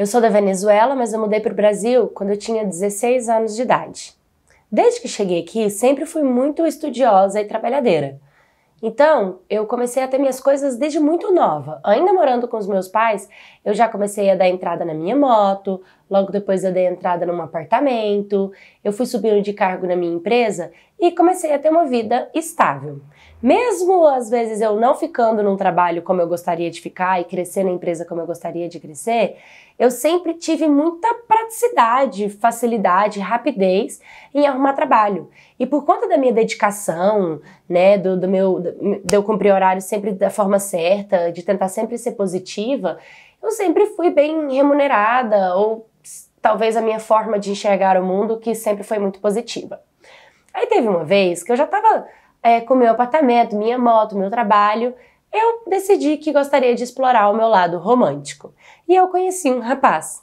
Eu sou da Venezuela, mas eu mudei para o Brasil quando eu tinha 16 anos de idade. Desde que cheguei aqui, sempre fui muito estudiosa e trabalhadeira. Então, eu comecei a ter minhas coisas desde muito nova. Ainda morando com os meus pais, eu já comecei a dar entrada na minha moto, Logo depois eu dei entrada num apartamento, eu fui subindo de cargo na minha empresa e comecei a ter uma vida estável. Mesmo às vezes eu não ficando num trabalho como eu gostaria de ficar e crescer na empresa como eu gostaria de crescer, eu sempre tive muita praticidade, facilidade, rapidez em arrumar trabalho. E por conta da minha dedicação, né, do, do meu, de eu cumprir horário sempre da forma certa, de tentar sempre ser positiva, eu sempre fui bem remunerada ou talvez a minha forma de enxergar o mundo, que sempre foi muito positiva. Aí teve uma vez que eu já estava é, com meu apartamento, minha moto, meu trabalho, eu decidi que gostaria de explorar o meu lado romântico. E eu conheci um rapaz.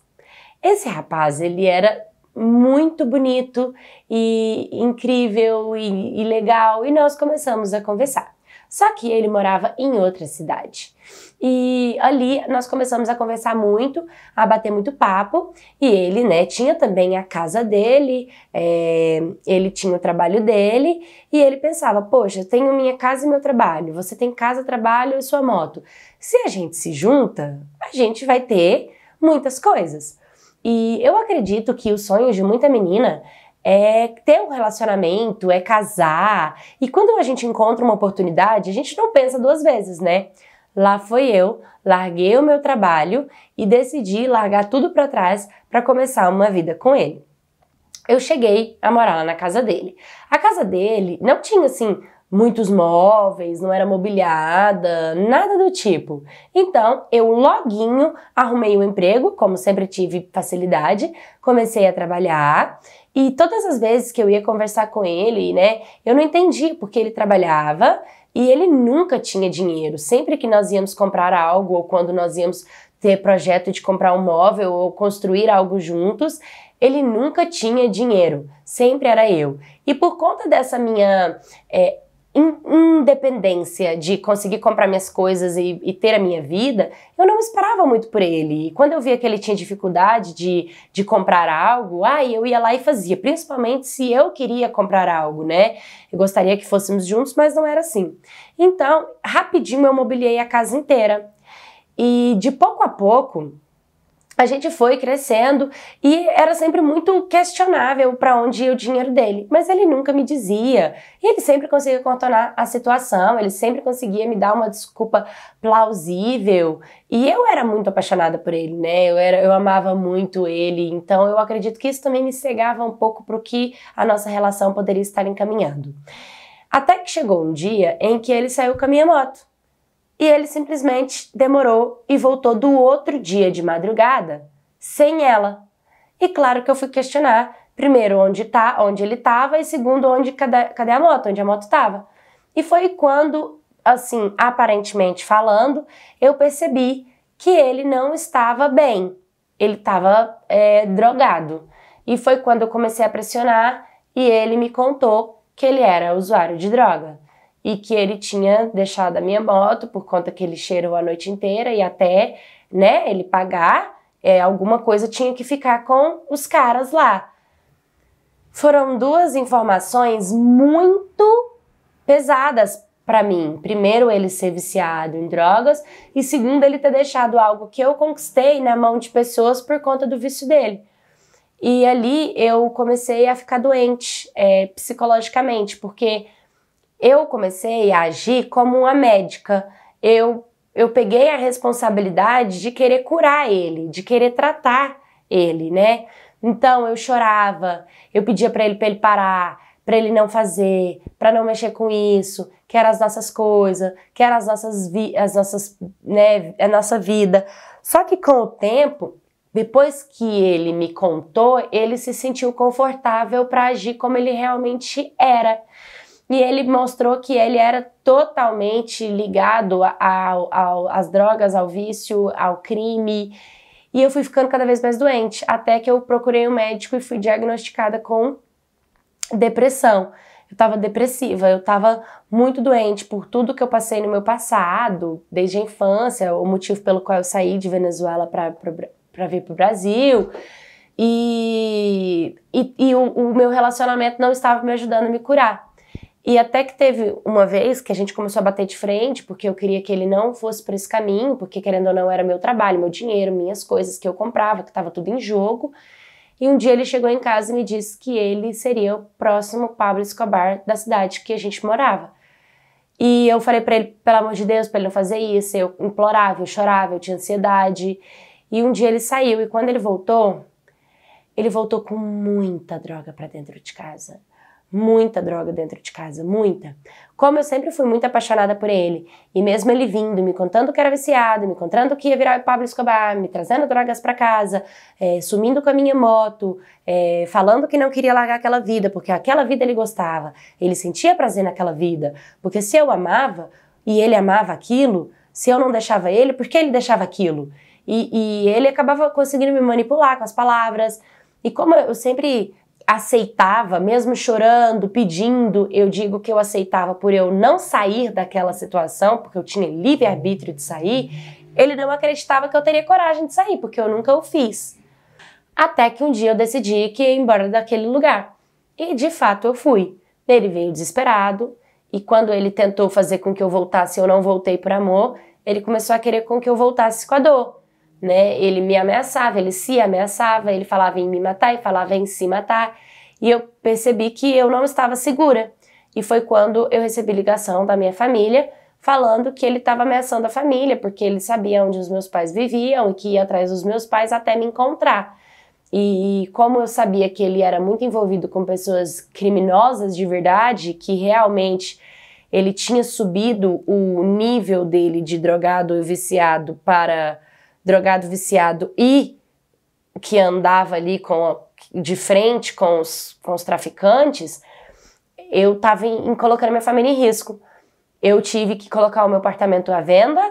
Esse rapaz, ele era muito bonito e incrível e, e legal, e nós começamos a conversar. Só que ele morava em outra cidade. E ali nós começamos a conversar muito, a bater muito papo. E ele, né, tinha também a casa dele, é, ele tinha o trabalho dele. E ele pensava: Poxa, eu tenho minha casa e meu trabalho. Você tem casa, trabalho e sua moto. Se a gente se junta, a gente vai ter muitas coisas. E eu acredito que o sonho de muita menina é ter um relacionamento, é casar. E quando a gente encontra uma oportunidade, a gente não pensa duas vezes, né? Lá foi eu, larguei o meu trabalho e decidi largar tudo para trás para começar uma vida com ele. Eu cheguei a morar lá na casa dele. A casa dele não tinha assim muitos móveis, não era mobiliada, nada do tipo. Então, eu loguinho arrumei um emprego, como sempre tive facilidade, comecei a trabalhar e todas as vezes que eu ia conversar com ele, né, eu não entendia porque ele trabalhava e ele nunca tinha dinheiro. Sempre que nós íamos comprar algo ou quando nós íamos ter projeto de comprar um móvel ou construir algo juntos, ele nunca tinha dinheiro, sempre era eu. E por conta dessa minha é, independência de conseguir comprar minhas coisas e, e, ter a minha vida, eu não esperava muito por ele. E quando eu via que ele tinha dificuldade de, de comprar algo, aí eu ia lá e fazia, principalmente se eu queria comprar algo, né? Eu gostaria que fôssemos juntos, mas não era assim. Então, rapidinho eu mobiliei a casa inteira. E de pouco a pouco, a gente foi crescendo e era sempre muito questionável para onde ia o dinheiro dele, mas ele nunca me dizia. E ele sempre conseguia contornar a situação, ele sempre conseguia me dar uma desculpa plausível. E eu era muito apaixonada por ele, né? Eu era, eu amava muito ele, então eu acredito que isso também me cegava um pouco para o que a nossa relação poderia estar encaminhando. Até que chegou um dia em que ele saiu com a minha moto e ele simplesmente demorou e voltou do outro dia de madrugada sem ela. E claro que eu fui questionar, primeiro, onde tá, onde ele estava e segundo, onde cadê, cadê a moto, onde a moto estava. E foi quando, assim, aparentemente falando, eu percebi que ele não estava bem, ele estava é, drogado. E foi quando eu comecei a pressionar e ele me contou que ele era usuário de droga e que ele tinha deixado a minha moto por conta que ele cheirou a noite inteira e até, né, ele pagar, é, alguma coisa tinha que ficar com os caras lá. Foram duas informações muito pesadas para mim. Primeiro, ele ser viciado em drogas e segundo, ele ter deixado algo que eu conquistei na mão de pessoas por conta do vício dele. E ali eu comecei a ficar doente é, psicologicamente, porque eu comecei a agir como uma médica. Eu, eu peguei a responsabilidade de querer curar ele, de querer tratar ele, né? Então eu chorava, eu pedia para ele, pra ele parar, para ele não fazer, para não mexer com isso, que era as nossas coisas, que era as nossas, as nossas, né, a nossa vida. Só que com o tempo, depois que ele me contou, ele se sentiu confortável para agir como ele realmente era. E ele mostrou que ele era totalmente ligado ao, ao, às drogas, ao vício, ao crime. E eu fui ficando cada vez mais doente, até que eu procurei um médico e fui diagnosticada com depressão. Eu estava depressiva, eu estava muito doente por tudo que eu passei no meu passado, desde a infância, o motivo pelo qual eu saí de Venezuela para vir para o Brasil. E, e, e o, o meu relacionamento não estava me ajudando a me curar. E até que teve uma vez que a gente começou a bater de frente, porque eu queria que ele não fosse por esse caminho, porque querendo ou não era meu trabalho, meu dinheiro, minhas coisas que eu comprava, que estava tudo em jogo. E um dia ele chegou em casa e me disse que ele seria o próximo Pablo Escobar da cidade que a gente morava. E eu falei para ele, pelo amor de Deus, para ele não fazer isso. Eu implorava, eu chorava, eu tinha ansiedade. E um dia ele saiu e quando ele voltou, ele voltou com muita droga para dentro de casa muita droga dentro de casa, muita. Como eu sempre fui muito apaixonada por ele, e mesmo ele vindo, me contando que era viciado, me contando que ia virar o Pablo Escobar, me trazendo drogas para casa, é, sumindo com a minha moto, é, falando que não queria largar aquela vida, porque aquela vida ele gostava, ele sentia prazer naquela vida, porque se eu amava e ele amava aquilo, se eu não deixava ele, por que ele deixava aquilo? E, e ele acabava conseguindo me manipular com as palavras. E como eu sempre aceitava, mesmo chorando, pedindo, eu digo que eu aceitava por eu não sair daquela situação, porque eu tinha livre-arbítrio de sair, ele não acreditava que eu teria coragem de sair, porque eu nunca o fiz. Até que um dia eu decidi que ia embora daquele lugar. E de fato eu fui. Ele veio desesperado, e quando ele tentou fazer com que eu voltasse, eu não voltei por amor, ele começou a querer com que eu voltasse com a dor né? Ele me ameaçava, ele se ameaçava, ele falava em me matar e falava em se matar. E eu percebi que eu não estava segura. E foi quando eu recebi ligação da minha família falando que ele estava ameaçando a família, porque ele sabia onde os meus pais viviam e que ia atrás dos meus pais até me encontrar. E como eu sabia que ele era muito envolvido com pessoas criminosas de verdade, que realmente ele tinha subido o nível dele de drogado e viciado para drogado, viciado e que andava ali com de frente com os, com os traficantes, eu estava em, em colocando minha família em risco. Eu tive que colocar o meu apartamento à venda,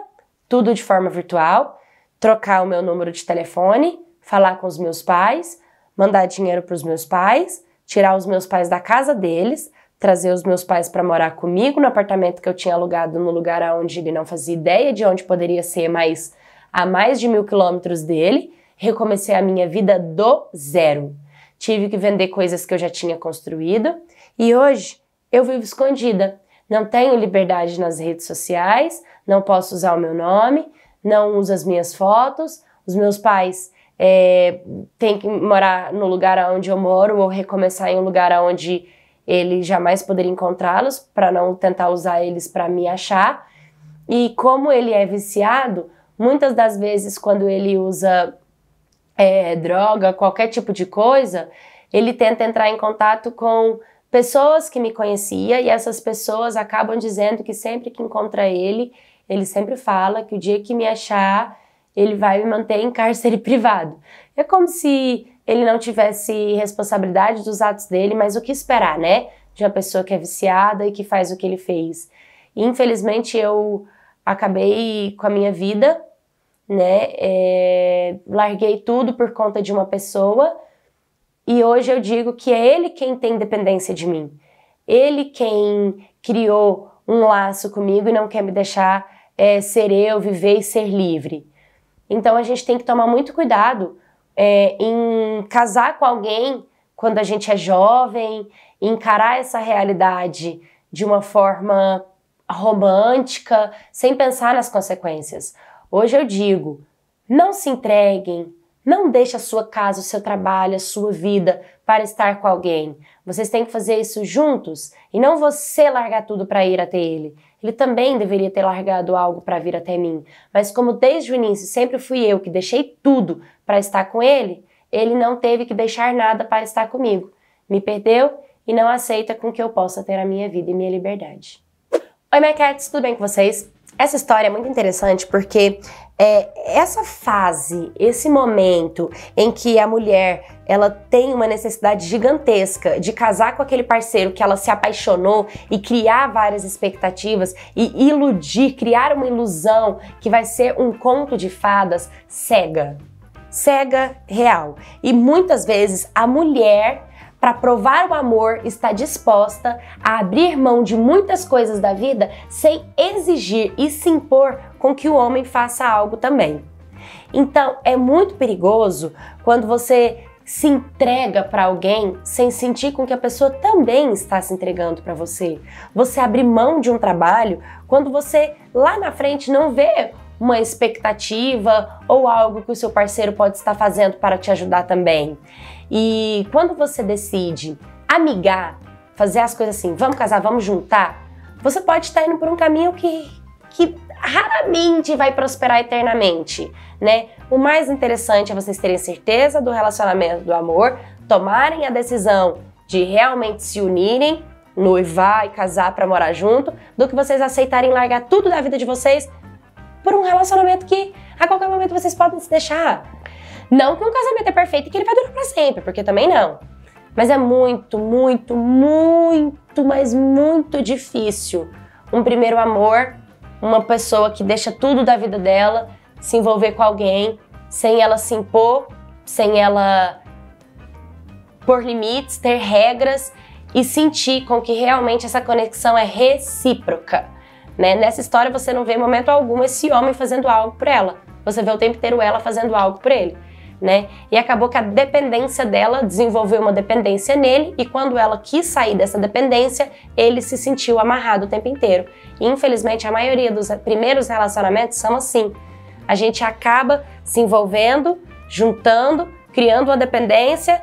tudo de forma virtual, trocar o meu número de telefone, falar com os meus pais, mandar dinheiro para os meus pais, tirar os meus pais da casa deles, trazer os meus pais para morar comigo no apartamento que eu tinha alugado no lugar onde ele não fazia ideia de onde poderia ser, mas a mais de mil quilômetros dele, recomecei a minha vida do zero. Tive que vender coisas que eu já tinha construído e hoje eu vivo escondida. Não tenho liberdade nas redes sociais, não posso usar o meu nome, não uso as minhas fotos. Os meus pais é, têm que morar no lugar onde eu moro ou recomeçar em um lugar onde ele jamais poderia encontrá-los para não tentar usar eles para me achar. E como ele é viciado, Muitas das vezes, quando ele usa é, droga, qualquer tipo de coisa, ele tenta entrar em contato com pessoas que me conhecia e essas pessoas acabam dizendo que sempre que encontra ele, ele sempre fala que o dia que me achar, ele vai me manter em cárcere privado. É como se ele não tivesse responsabilidade dos atos dele, mas o que esperar, né? De uma pessoa que é viciada e que faz o que ele fez. infelizmente eu acabei com a minha vida, né? É, larguei tudo por conta de uma pessoa e hoje eu digo que é ele quem tem dependência de mim. Ele quem criou um laço comigo e não quer me deixar é, ser eu, viver e ser livre. Então a gente tem que tomar muito cuidado é, em casar com alguém quando a gente é jovem, encarar essa realidade de uma forma romântica, sem pensar nas consequências. Hoje eu digo, não se entreguem, não deixe a sua casa, o seu trabalho, a sua vida para estar com alguém. Vocês têm que fazer isso juntos e não você largar tudo para ir até ele. Ele também deveria ter largado algo para vir até mim, mas como desde o início sempre fui eu que deixei tudo para estar com ele, ele não teve que deixar nada para estar comigo. Me perdeu e não aceita com que eu possa ter a minha vida e minha liberdade. Oi, Mycats, tudo bem com vocês? Essa história é muito interessante porque é, essa fase, esse momento em que a mulher ela tem uma necessidade gigantesca de casar com aquele parceiro que ela se apaixonou e criar várias expectativas e iludir, criar uma ilusão que vai ser um conto de fadas cega. Cega real. E muitas vezes a mulher para provar o amor está disposta a abrir mão de muitas coisas da vida sem exigir e se impor com que o homem faça algo também. Então é muito perigoso quando você se entrega para alguém sem sentir com que a pessoa também está se entregando para você. Você abrir mão de um trabalho quando você lá na frente não vê uma expectativa ou algo que o seu parceiro pode estar fazendo para te ajudar também. E quando você decide amigar, fazer as coisas assim, vamos casar, vamos juntar, você pode estar indo por um caminho que, que raramente vai prosperar eternamente, né? O mais interessante é vocês terem certeza do relacionamento, do amor, tomarem a decisão de realmente se unirem, noivar e casar para morar junto, do que vocês aceitarem largar tudo da vida de vocês por um relacionamento que a qualquer momento vocês podem se deixar. Não que um casamento é perfeito e que ele vai durar para sempre, porque também não. Mas é muito, muito, muito, mas muito difícil um primeiro amor, uma pessoa que deixa tudo da vida dela, se envolver com alguém sem ela se impor, sem ela pôr limites, ter regras e sentir com que realmente essa conexão é recíproca. Né? Nessa história você não vê em momento algum esse homem fazendo algo por ela. Você vê o tempo inteiro ela fazendo algo por ele né? E acabou que a dependência dela desenvolveu uma dependência nele e quando ela quis sair dessa dependência, ele se sentiu amarrado o tempo inteiro. E, infelizmente, a maioria dos primeiros relacionamentos são assim. A gente acaba se envolvendo, juntando, criando uma dependência,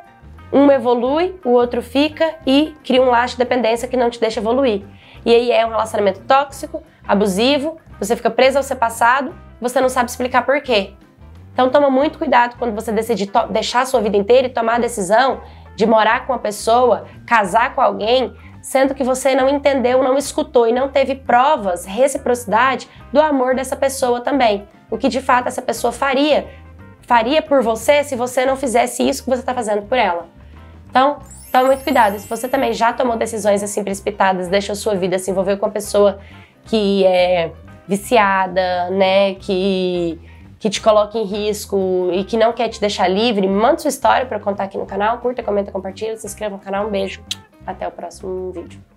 um evolui, o outro fica e cria um laço de dependência que não te deixa evoluir. E aí é um relacionamento tóxico, abusivo, você fica preso ao seu passado, você não sabe explicar por quê. Então toma muito cuidado quando você decidir deixar a sua vida inteira e tomar a decisão de morar com uma pessoa, casar com alguém, sendo que você não entendeu, não escutou e não teve provas, reciprocidade do amor dessa pessoa também. O que de fato essa pessoa faria, faria por você se você não fizesse isso que você está fazendo por ela. Então, tome muito cuidado. Se você também já tomou decisões assim precipitadas, deixou sua vida se envolver com uma pessoa que é viciada, né, que que te coloca em risco e que não quer te deixar livre, manda sua história para contar aqui no canal, curta, comenta, compartilha, se inscreva no canal, um beijo, até o próximo vídeo.